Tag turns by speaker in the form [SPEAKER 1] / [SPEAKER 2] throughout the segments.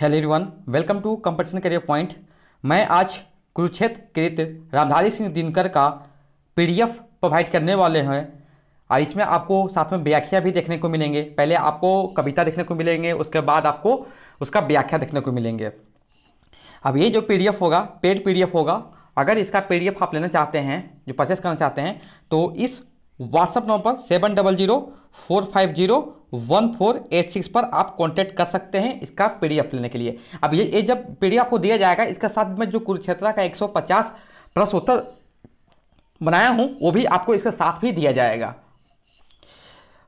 [SPEAKER 1] hello everyone welcome to competition career point मैं आज कुरुक्षेत्र कृत रामधारी सिंह दिनकर का पीडीएफ प्रोवाइड करने वाले हैं और इसमें आपको साथ में व्याख्या भी देखने को मिलेंगे पहले आपको कविता देखने को मिलेंगे उसके बाद आपको उसका व्याख्या देखने को मिलेंगे अब ये जो पीडीएफ होगा पेड पीडीएफ होगा अगर इसका पीडीएफ आप लेना चाहते हैं जो परचेस करना चाहते हैं तो इस WhatsApp number seven double zero four five zero one four eight six पर आप कांटेक्ट कर सकते हैं इसका पी लेने के लिए अब ये ये जब पीडीएफ को दिया जाएगा इसके साथ में जो कुरुक्षेत्रा का 150 प्रश्नोत्तर बनाया हूँ वो भी आपको इसके साथ भी दिया जाएगा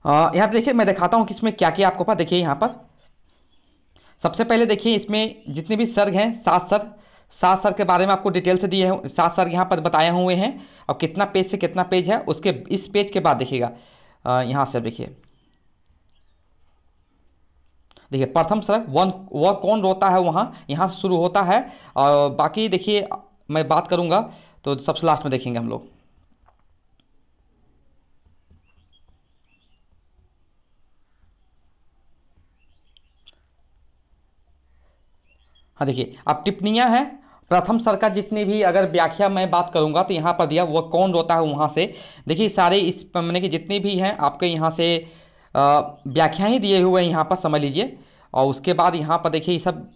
[SPEAKER 1] यहाँ पर देखिए मैं दिखाता हूँ कि इसमें क्या क्या आपको पास देखिए यहाँ पर सबसे पहले देखिए इसमें जितने भी सर्ग हैं सात सर्ग सात सर के बारे में आपको डिटेल से दिए हैं सात सर यहाँ पर बताए हुए हैं और कितना पेज से कितना पेज है उसके इस पेज के बाद देखिएगा यहाँ से देखिए देखिए प्रथम सर वन वह कौन रोता है वहाँ यहाँ से शुरू होता है और बाकी देखिए मैं बात करूँगा तो सबसे लास्ट में देखेंगे हम लोग हाँ देखिए अब टिप्पणियाँ हैं प्रथम सर का जितनी भी अगर व्याख्या मैं बात करूंगा तो यहाँ पर दिया वो कौन रोता है वहाँ से देखिए सारे इस मैंने कि जितनी भी हैं आपके यहाँ से व्याख्या ही दिए हुए हैं यहाँ पर समझ लीजिए और उसके बाद यहाँ पर देखिए ये सब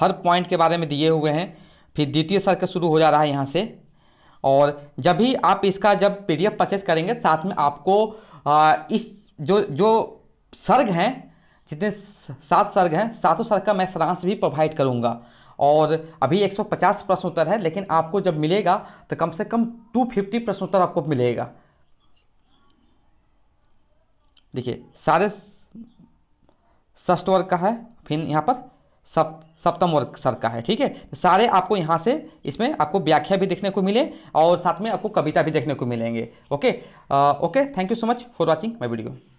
[SPEAKER 1] हर पॉइंट के बारे में दिए हुए हैं फिर द्वितीय सर का शुरू हो जा रहा है यहाँ से और जब भी आप इसका जब पी एफ परचेस करेंगे साथ में आपको आ, इस जो जो सर्ग हैं जितने सात सर्ग हैं सातों सर्ग का मैं सारांश भी प्रोवाइड करूँगा और अभी 150 प्रश्न उत्तर है लेकिन आपको जब मिलेगा तो कम से कम 250 प्रश्न उत्तर आपको मिलेगा देखिए सारे षष्ठ वर्ग का है फिर यहाँ पर सप सप्तम वर्ग सर का है ठीक है तो सारे आपको यहाँ से इसमें आपको व्याख्या भी देखने को मिले और साथ में आपको कविता भी देखने को मिलेंगे okay ah, okay thank you so much for watching my video